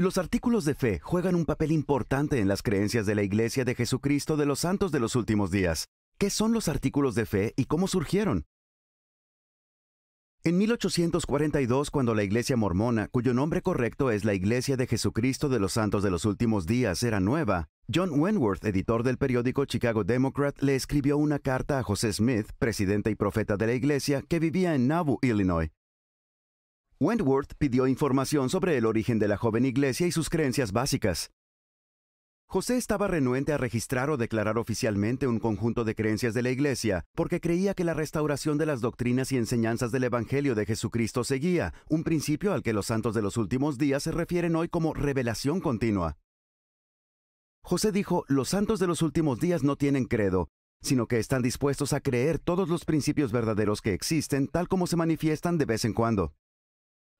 Los artículos de fe juegan un papel importante en las creencias de la Iglesia de Jesucristo de los Santos de los Últimos Días. ¿Qué son los artículos de fe y cómo surgieron? En 1842, cuando la Iglesia mormona, cuyo nombre correcto es la Iglesia de Jesucristo de los Santos de los Últimos Días, era nueva, John Wentworth, editor del periódico Chicago Democrat, le escribió una carta a José Smith, presidente y profeta de la Iglesia, que vivía en Nauvoo, Illinois, Wentworth pidió información sobre el origen de la joven iglesia y sus creencias básicas. José estaba renuente a registrar o declarar oficialmente un conjunto de creencias de la Iglesia, porque creía que la restauración de las doctrinas y enseñanzas del Evangelio de Jesucristo seguía, un principio al que los santos de los últimos días se refieren hoy como revelación continua. José dijo, los santos de los últimos días no tienen credo, sino que están dispuestos a creer todos los principios verdaderos que existen tal como se manifiestan de vez en cuando.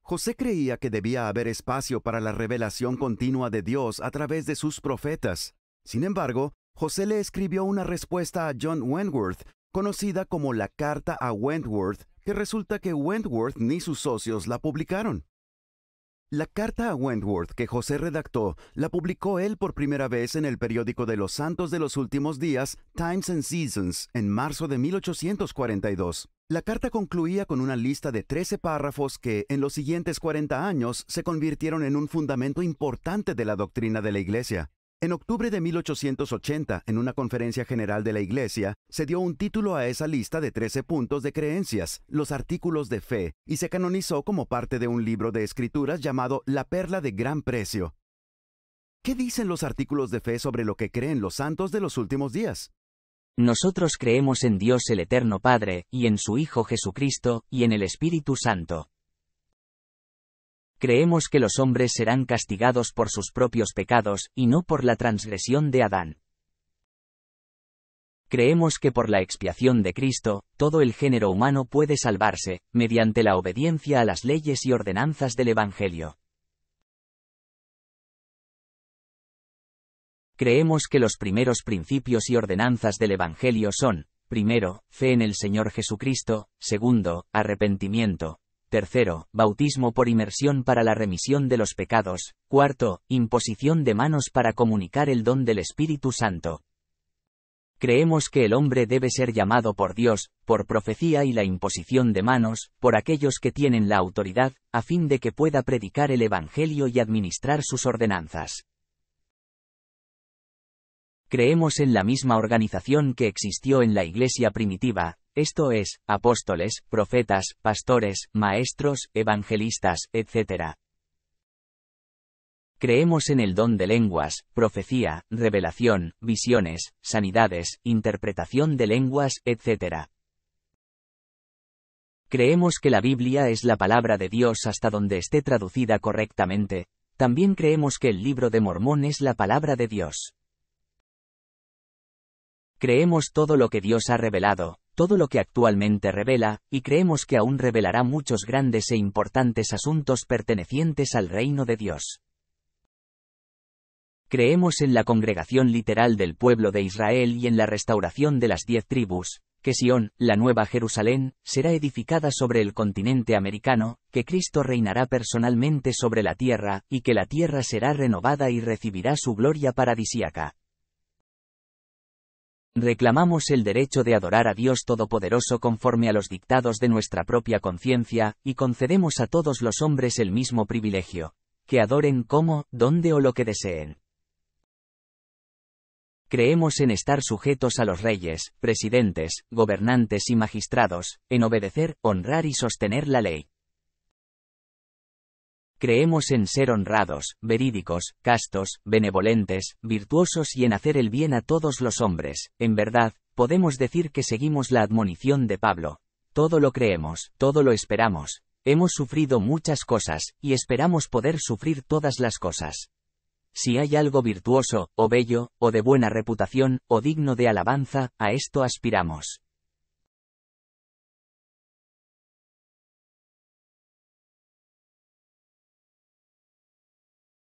José creía que debía haber espacio para la revelación continua de Dios a través de sus profetas. Sin embargo, José le escribió una respuesta a John Wentworth, conocida como la Carta a Wentworth, que resulta que Wentworth ni sus socios la publicaron. La carta a Wentworth que José redactó la publicó él por primera vez en el periódico de los Santos de los Últimos Días, Times and Seasons, en marzo de 1842. La carta concluía con una lista de 13 párrafos que, en los siguientes 40 años, se convirtieron en un fundamento importante de la doctrina de la Iglesia. En octubre de 1880, en una conferencia general de la Iglesia, se dio un título a esa lista de 13 puntos de creencias, los artículos de fe, y se canonizó como parte de un libro de escrituras llamado La Perla de Gran Precio. ¿Qué dicen los artículos de fe sobre lo que creen los santos de los últimos días? Nosotros creemos en Dios el Eterno Padre, y en su Hijo Jesucristo, y en el Espíritu Santo. Creemos que los hombres serán castigados por sus propios pecados, y no por la transgresión de Adán. Creemos que por la expiación de Cristo, todo el género humano puede salvarse, mediante la obediencia a las leyes y ordenanzas del Evangelio. Creemos que los primeros principios y ordenanzas del Evangelio son, primero, fe en el Señor Jesucristo, segundo, arrepentimiento, tercero, bautismo por inmersión para la remisión de los pecados, cuarto, imposición de manos para comunicar el don del Espíritu Santo. Creemos que el hombre debe ser llamado por Dios, por profecía y la imposición de manos, por aquellos que tienen la autoridad, a fin de que pueda predicar el Evangelio y administrar sus ordenanzas creemos en la misma organización que existió en la iglesia primitiva, esto es, apóstoles, profetas, pastores, maestros, evangelistas, etc. Creemos en el don de lenguas, profecía, revelación, visiones, sanidades, interpretación de lenguas, etc. Creemos que la Biblia es la palabra de Dios hasta donde esté traducida correctamente. También creemos que el libro de Mormón es la palabra de Dios. Creemos todo lo que Dios ha revelado, todo lo que actualmente revela, y creemos que aún revelará muchos grandes e importantes asuntos pertenecientes al reino de Dios. Creemos en la congregación literal del pueblo de Israel y en la restauración de las diez tribus, que Sión, la nueva Jerusalén, será edificada sobre el continente americano, que Cristo reinará personalmente sobre la tierra, y que la tierra será renovada y recibirá su gloria paradisíaca. Reclamamos el derecho de adorar a Dios Todopoderoso conforme a los dictados de nuestra propia conciencia, y concedemos a todos los hombres el mismo privilegio, que adoren como, dónde o lo que deseen. Creemos en estar sujetos a los reyes, presidentes, gobernantes y magistrados, en obedecer, honrar y sostener la ley. Creemos en ser honrados, verídicos, castos, benevolentes, virtuosos y en hacer el bien a todos los hombres. En verdad, podemos decir que seguimos la admonición de Pablo. Todo lo creemos, todo lo esperamos. Hemos sufrido muchas cosas, y esperamos poder sufrir todas las cosas. Si hay algo virtuoso, o bello, o de buena reputación, o digno de alabanza, a esto aspiramos.